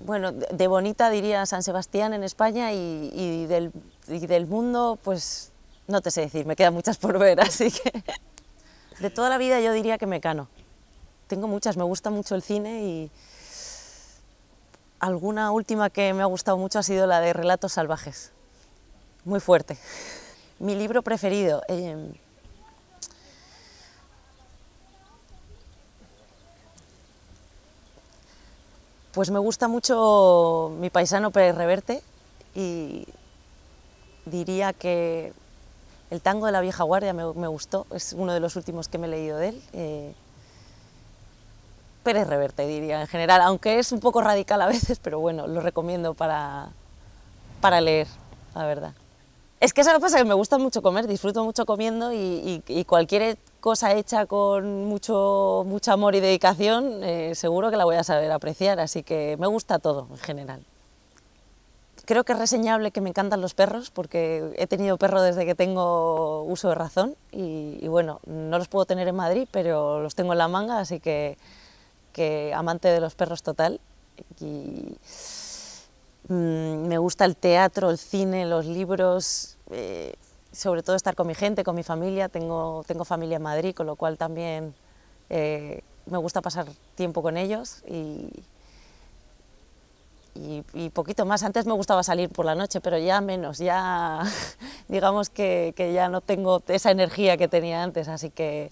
bueno, de bonita diría San Sebastián en España y, del, mundo, pues no te sé decir, me quedan muchas por ver, así que de toda la vida yo diría que me cano. Tengo muchas, me gusta mucho el cine y alguna última que me ha gustado mucho ha sido la de Relatos Salvajes, muy fuerte. Mi libro preferido, eh, Pues me gusta mucho mi paisano Pérez Reverte y diría que el tango de la vieja guardia me, gustó, es uno de los últimos que me he leído de él. Eh, Pérez Reverte diría en general, aunque es un poco radical a veces, pero bueno, lo recomiendo para, para leer, la verdad. Es que eso lo pasa, que me gusta mucho comer, disfruto mucho comiendo y cualquier cosa hecha con mucho, mucho amor y dedicación, eh, seguro que la voy a saber apreciar, así que me gusta todo en general. Creo que es reseñable que me encantan los perros, porque he tenido perro desde que tengo uso de razón y, bueno, no los puedo tener en Madrid, pero los tengo en la manga, así que, que amante de los perros total. Y, mm, me gusta el teatro, el cine, los libros. Eh, sobre todo estar con mi gente, con mi familia. Tengo, tengo familia en Madrid, con lo cual también eh, me gusta pasar tiempo con ellos y, poquito más. Antes me gustaba salir por la noche, pero ya menos, ya digamos que, ya no tengo esa energía que tenía antes, así que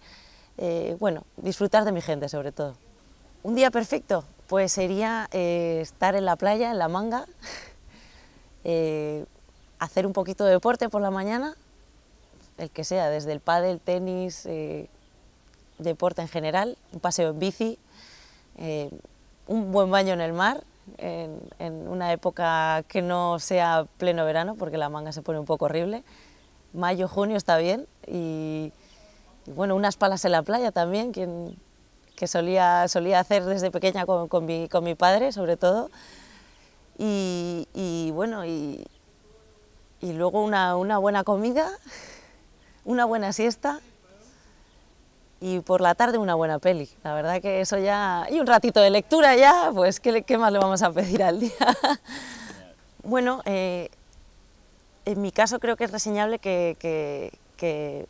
eh, bueno, disfrutar de mi gente sobre todo. Un día perfecto, pues sería eh, estar en la playa, en la manga, hacer un poquito de deporte por la mañana el que sea, desde el pádel, tenis, eh, deporte en general, un paseo en bici, eh, un buen baño en el mar, en, una época que no sea pleno verano, porque la manga se pone un poco horrible. Mayo, junio está bien y, bueno, unas palas en la playa también, que solía, solía hacer desde pequeña con, mi, padre, sobre todo. Y, bueno, y, luego una, una buena comida una buena siesta y por la tarde una buena peli. La verdad que eso ya... Y un ratito de lectura ya, pues ¿qué, más le vamos a pedir al día? bueno, eh, en mi caso creo que es reseñable que, que,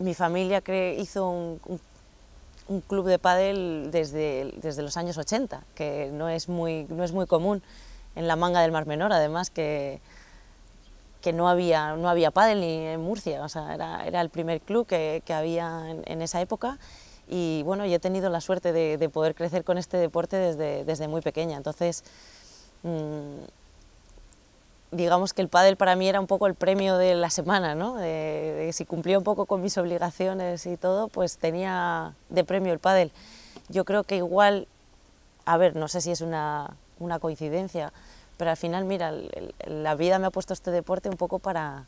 mi familia hizo un, club de pádel desde, desde los años 80, que no es, muy, no es muy común en la manga del Mar Menor, además que que no había, no había pádel ni en Murcia, o sea, era, el primer club que, había en, esa época y bueno, yo he tenido la suerte de, poder crecer con este deporte desde, muy pequeña, entonces mm, digamos que el pádel para mí era un poco el premio de la semana, ¿no? si cumplía un poco con mis obligaciones y todo, pues tenía de premio el pádel. Yo creo que igual, a ver, no sé si es una coincidencia, pero al final, mira, la vida me ha puesto este deporte un poco para,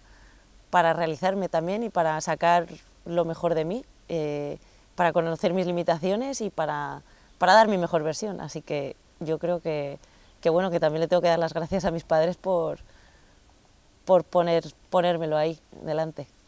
realizarme también y para sacar lo mejor de mí, eh, para conocer mis limitaciones y para, dar mi mejor versión. Así que yo creo que, bueno, que también le tengo que dar las gracias a mis padres por, por poner, ponérmelo ahí delante.